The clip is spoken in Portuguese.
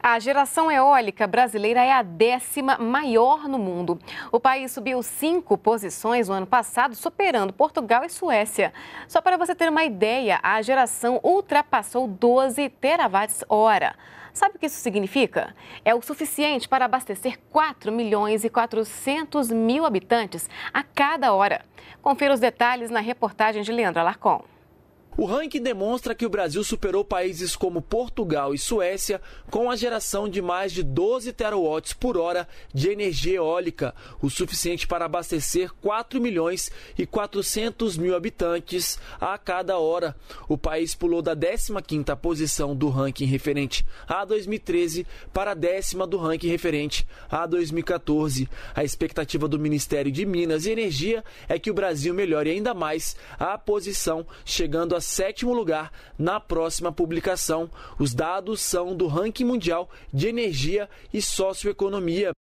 A geração eólica brasileira é a décima maior no mundo. O país subiu cinco posições no ano passado, superando Portugal e Suécia. Só para você ter uma ideia, a geração ultrapassou 12 terawatts-hora. Sabe o que isso significa? É o suficiente para abastecer 4 milhões e 400 mil habitantes a cada hora. Confira os detalhes na reportagem de Leandro Alarcon. O ranking demonstra que o Brasil superou países como Portugal e Suécia com a geração de mais de 12 terawatts por hora de energia eólica, o suficiente para abastecer 4 milhões e 400 mil habitantes a cada hora. O país pulou da 15ª posição do ranking referente a 2013 para a décima do ranking referente a 2014. A expectativa do Ministério de Minas e Energia é que o Brasil melhore ainda mais a posição, chegando a sétimo lugar na próxima publicação. Os dados são do Ranking Mundial de Energia e Socioeconomia.